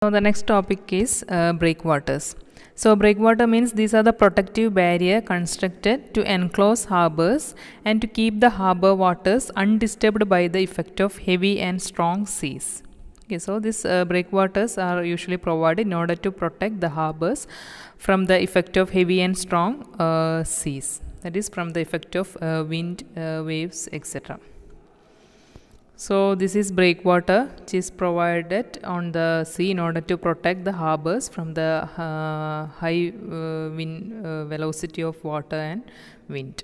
Now the next topic is uh, breakwaters. So breakwater means these are the protective barrier constructed to enclose harbors and to keep the harbor waters undisturbed by the effect of heavy and strong seas. Okay, so these uh, breakwaters are usually provided in order to protect the harbors from the effect of heavy and strong uh, seas. That is from the effect of uh, wind uh, waves, etc. So this is breakwater which is provided on the sea in order to protect the harbors from the uh, high uh, wind uh, velocity of water and wind.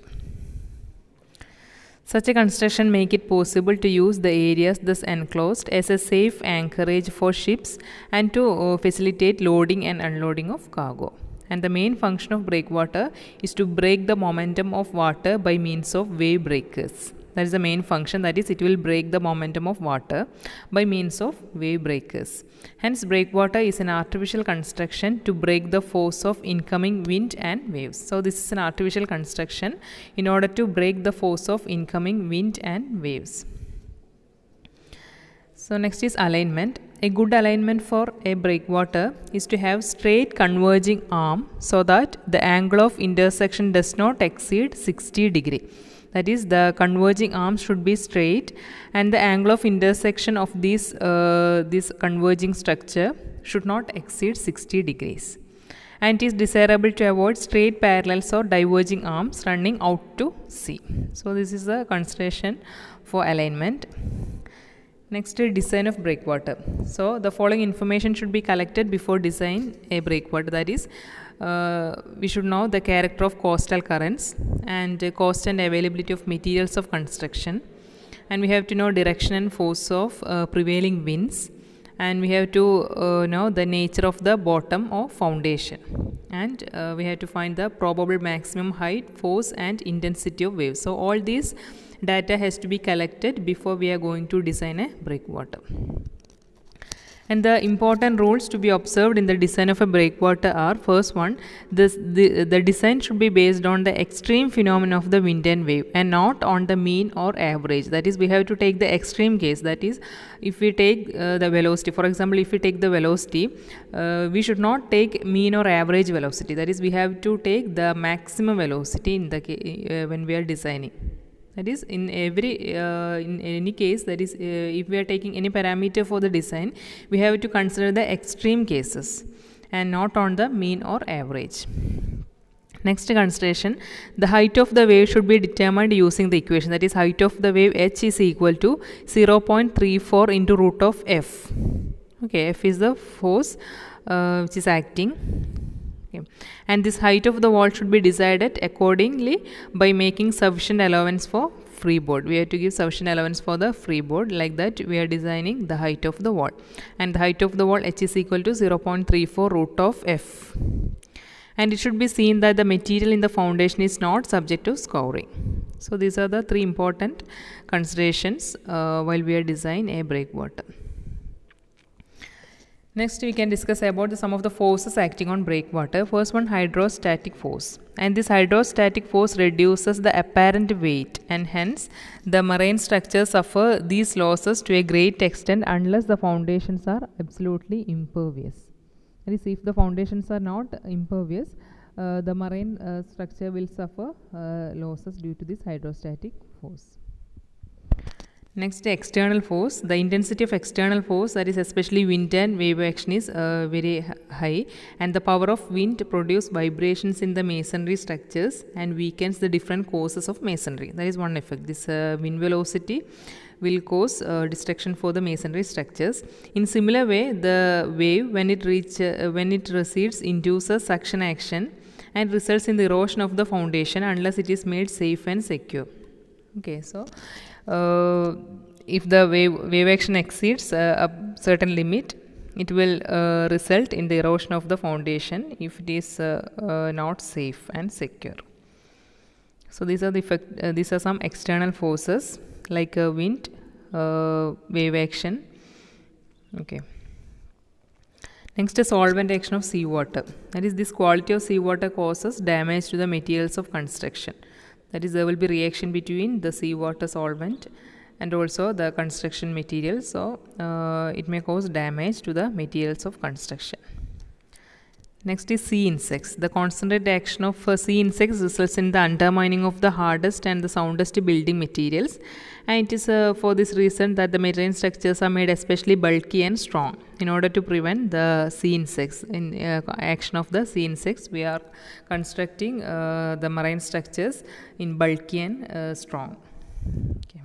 Such a construction make it possible to use the areas thus enclosed as a safe anchorage for ships and to uh, facilitate loading and unloading of cargo. And the main function of breakwater is to break the momentum of water by means of wave breakers that is the main function that is it will break the momentum of water by means of wave breakers hence breakwater is an artificial construction to break the force of incoming wind and waves so this is an artificial construction in order to break the force of incoming wind and waves so next is alignment a good alignment for a breakwater is to have straight converging arm so that the angle of intersection does not exceed 60 degree that is the converging arms should be straight and the angle of intersection of this uh, this converging structure should not exceed 60 degrees and it is desirable to avoid straight parallels or diverging arms running out to sea so this is the consideration for alignment Next, design of breakwater. So the following information should be collected before design a breakwater. That is, uh, we should know the character of coastal currents and uh, cost and availability of materials of construction. And we have to know direction and force of uh, prevailing winds and we have to uh, know the nature of the bottom or foundation and uh, we have to find the probable maximum height force and intensity of wave. so all these data has to be collected before we are going to design a breakwater and the important rules to be observed in the design of a breakwater are first one, this, the, the design should be based on the extreme phenomenon of the wind and wave and not on the mean or average. That is, we have to take the extreme case. That is, if we take uh, the velocity, for example, if we take the velocity, uh, we should not take mean or average velocity. That is, we have to take the maximum velocity in the uh, when we are designing that is in every uh, in any case that is uh, if we are taking any parameter for the design we have to consider the extreme cases and not on the mean or average Next consideration, the height of the wave should be determined using the equation that is height of the wave h is equal to 0.34 into root of f. Okay, f is the force uh, which is acting Okay. And this height of the wall should be decided accordingly by making sufficient allowance for freeboard. We have to give sufficient allowance for the freeboard. Like that, we are designing the height of the wall. And the height of the wall h is equal to 0.34 root of f. And it should be seen that the material in the foundation is not subject to scouring. So these are the three important considerations uh, while we are designing a breakwater. Next we can discuss about the, some of the forces acting on breakwater. First one hydrostatic force and this hydrostatic force reduces the apparent weight and hence the marine structures suffer these losses to a great extent unless the foundations are absolutely impervious. That is if the foundations are not impervious uh, the marine uh, structure will suffer uh, losses due to this hydrostatic force. Next external force, the intensity of external force that is especially wind and wave action is uh, very high and the power of wind produce vibrations in the masonry structures and weakens the different causes of masonry. That is one effect. This uh, wind velocity will cause uh, destruction for the masonry structures. In similar way, the wave when it reach, uh, when it recedes induces suction action and results in the erosion of the foundation unless it is made safe and secure. Okay, so uh, if the wave, wave action exceeds uh, a certain limit, it will uh, result in the erosion of the foundation if it is not safe and secure. So these are the effect, uh, these are some external forces like uh, wind, uh, wave action. Okay. Next is solvent action of seawater. That is this quality of seawater causes damage to the materials of construction that is there will be reaction between the seawater solvent and also the construction material so uh, it may cause damage to the materials of construction Next is sea insects. The concentrated action of uh, sea insects results in the undermining of the hardest and the soundest building materials. And it is uh, for this reason that the marine structures are made especially bulky and strong. In order to prevent the sea insects, in uh, action of the sea insects, we are constructing uh, the marine structures in bulky and uh, strong. Okay.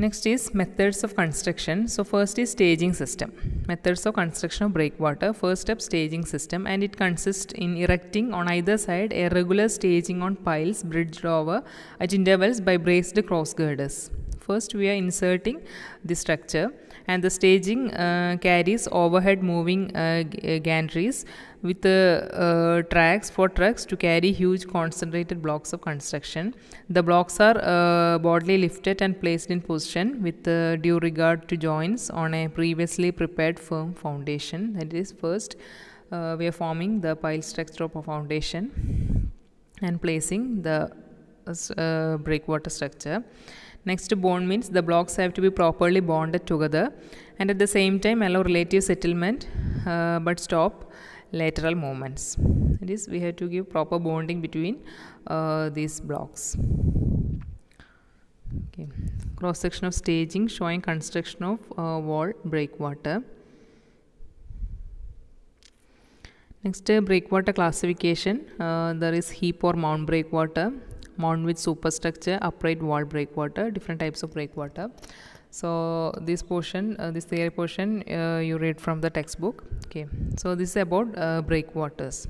Next is methods of construction. So first is staging system. Methods of construction of breakwater. First step staging system and it consists in erecting on either side a regular staging on piles bridged over at intervals by braced cross girders. First we are inserting the structure and the staging uh, carries overhead moving uh, uh, gantries with uh, tracks for trucks to carry huge concentrated blocks of construction. The blocks are bodily lifted and placed in position with due regard to joints on a previously prepared firm foundation. That is first uh, we are forming the pile structure of a foundation and placing the uh, breakwater structure Next bond means the blocks have to be properly bonded together and at the same time allow relative settlement uh, but stop lateral movements. That is we have to give proper bonding between uh, these blocks. Okay. Cross section of staging showing construction of uh, wall breakwater. Next uh, breakwater classification, uh, there is heap or mound breakwater, mound with superstructure, upright wall breakwater, different types of breakwater. So this portion, uh, this theory portion, uh, you read from the textbook. Okay. So this is about uh, breakwaters.